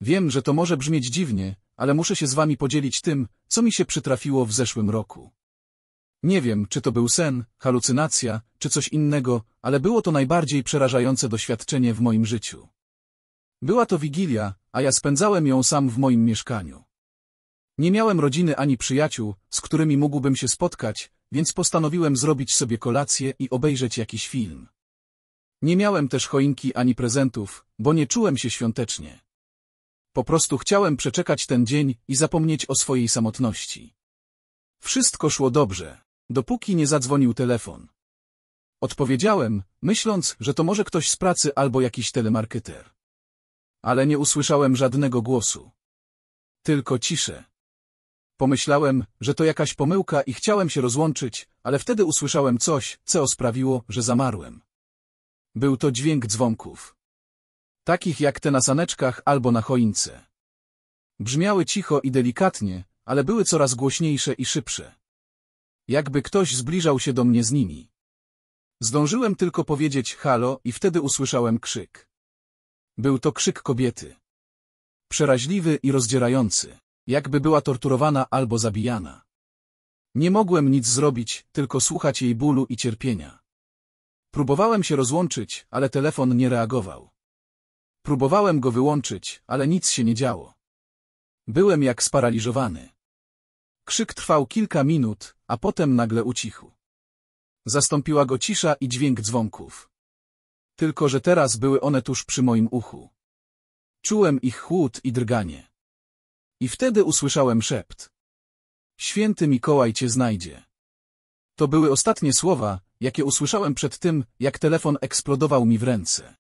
Wiem, że to może brzmieć dziwnie, ale muszę się z wami podzielić tym, co mi się przytrafiło w zeszłym roku. Nie wiem, czy to był sen, halucynacja, czy coś innego, ale było to najbardziej przerażające doświadczenie w moim życiu. Była to wigilia, a ja spędzałem ją sam w moim mieszkaniu. Nie miałem rodziny ani przyjaciół, z którymi mógłbym się spotkać, więc postanowiłem zrobić sobie kolację i obejrzeć jakiś film. Nie miałem też choinki ani prezentów, bo nie czułem się świątecznie. Po prostu chciałem przeczekać ten dzień i zapomnieć o swojej samotności. Wszystko szło dobrze, dopóki nie zadzwonił telefon. Odpowiedziałem, myśląc, że to może ktoś z pracy albo jakiś telemarketer. Ale nie usłyszałem żadnego głosu. Tylko ciszę. Pomyślałem, że to jakaś pomyłka i chciałem się rozłączyć, ale wtedy usłyszałem coś, co sprawiło, że zamarłem. Był to dźwięk dzwonków takich jak te na saneczkach albo na choince. Brzmiały cicho i delikatnie, ale były coraz głośniejsze i szybsze. Jakby ktoś zbliżał się do mnie z nimi. Zdążyłem tylko powiedzieć halo i wtedy usłyszałem krzyk. Był to krzyk kobiety. Przeraźliwy i rozdzierający, jakby była torturowana albo zabijana. Nie mogłem nic zrobić, tylko słuchać jej bólu i cierpienia. Próbowałem się rozłączyć, ale telefon nie reagował. Próbowałem go wyłączyć, ale nic się nie działo. Byłem jak sparaliżowany. Krzyk trwał kilka minut, a potem nagle ucichł. Zastąpiła go cisza i dźwięk dzwonków. Tylko, że teraz były one tuż przy moim uchu. Czułem ich chłód i drganie. I wtedy usłyszałem szept. Święty Mikołaj cię znajdzie. To były ostatnie słowa, jakie usłyszałem przed tym, jak telefon eksplodował mi w ręce.